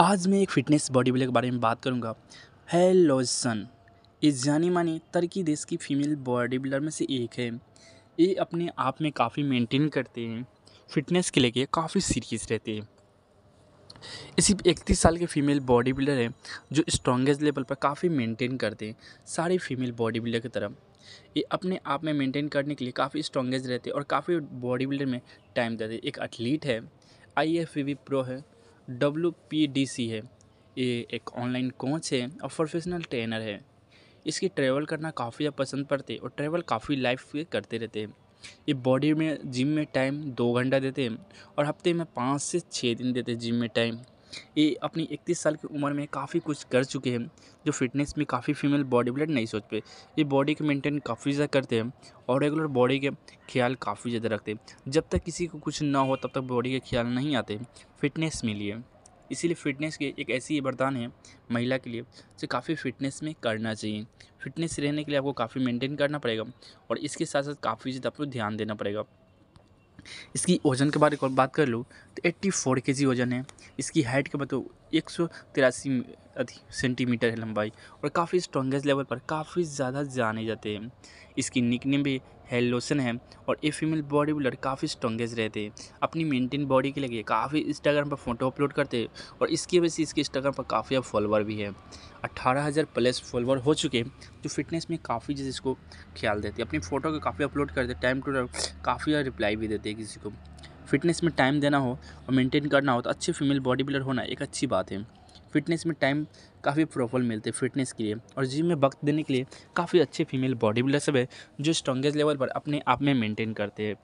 आज मैं एक फ़िटनेस बॉडी बिल्डर के बारे में बात करूँगा लोजसन ये जानी मानी तर्की देश की फीमेल बॉडी बिल्डर में से एक है ये अपने आप में काफ़ी मेंटेन करते हैं फिटनेस के लेके काफ़ी सीरियस रहते हैं इसी इकतीस साल के फीमेल बॉडी बिल्डर हैं जो स्ट्रॉन्गेस्ट लेवल पर काफ़ी मेंटेन करते हैं सारे फीमेल बॉडी बिल्डर की तरह ये अपने आप में मेंटेन करने के लिए काफ़ी स्ट्रॉन्गेस्ट रहते हैं और काफ़ी बॉडी बिल्डर में टाइम देते हैं एक एथलीट है आई एफ प्रो है डब्ल्यू है ये एक ऑनलाइन कोच है और प्रोफेशनल ट्रेनर है इसकी ट्रैवल करना काफ़ी ज़्यादा पसंद पड़ते और ट्रैवल काफ़ी लाइफ करते रहते हैं ये बॉडी में जिम में टाइम दो घंटा देते हैं और हफ्ते में पाँच से छः दिन देते हैं जिम में टाइम ये अपनी इकतीस साल की उम्र में काफ़ी कुछ कर चुके हैं जो फिटनेस में काफ़ी फीमेल बॉडी बिल्डर नहीं सोच पे ये बॉडी को मेंटेन काफ़ी ज़्यादा करते हैं और रेगुलर बॉडी के ख्याल काफ़ी ज़्यादा रखते हैं जब तक किसी को कुछ ना हो तब तक बॉडी के ख्याल नहीं आते फिटनेस लिए इसीलिए फ़िटनेस के एक ऐसी वरदान है महिला के लिए जो काफ़ी फ़िटनेस में करना चाहिए फिटनेस रहने के लिए आपको काफ़ी मेंटेन करना पड़ेगा और इसके साथ साथ काफ़ी ज़्यादा आपको ध्यान देना पड़ेगा इसकी वज़न के बारे में बात कर लो तो एट्टी फोर के जी वज़न है इसकी हाइट के बताओ मतलब एक सौ तिरासी सेंटीमीटर है लंबाई और काफ़ी स्ट्रॉन्गेस्ट लेवल पर काफ़ी ज़्यादा जाने जाते हैं इसकी निकनेम भी हेलोसन है और ये फीमेल बॉडी बिल्डर काफ़ी स्ट्रॉगेज रहते हैं अपनी मेंटेन बॉडी के लिए काफ़ी इंस्टाग्राम पर फ़ोटो अपलोड करते हैं और इसकी वजह से इसके इंस्टाग्राम पर काफ़ी अब फॉलोअर भी है अट्ठारह हज़ार प्लस फॉलोअर हो चुके हैं जो फिटनेस में काफ़ी जैसे इसको ख्याल देते अपनी फ़ोटो को काफ़ी अपलोड करते हैं टाइम टू टाइम काफ़ी रिप्लाई भी देते हैं किसी को फिटनेस में टाइम देना हो और मेनटेन करना हो तो अच्छे फीमेल बॉडी बिल्डर होना एक अच्छी बात है फिटनेस में टाइम काफ़ी प्रोफल मिलते हैं फिटनेस के लिए और जिम में वक्त देने के लिए काफ़ी अच्छे फीमेल बॉडी बिल्डर सब है जो स्ट्रॉन्गेस्ट लेवल पर अपने आप में मेंटेन करते हैं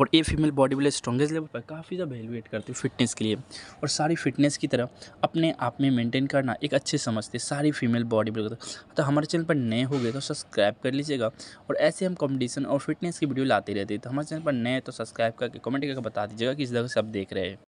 और ये female body builder strongest level पर काफ़ी ज़्यादा वैल्यूएट करते हैं फिटनेस के लिए और सारी फिटनेस की तरह अपने आप में मेंटेन करना एक अच्छे समझते हैं सारी फीमेल बॉडी बिल्डर तो हमारे चैनल पर नए हो गए तो सब्सक्राइब कर लीजिएगा और ऐसे हम कॉम्पिटिशन और फिटनेस की वीडियो लाते रहते हैं तो हमारे चैनल पर नए तो सब्सक्राइब करके कॉमेंट करके बता दीजिएगा किस तरह से आप देख रहे हैं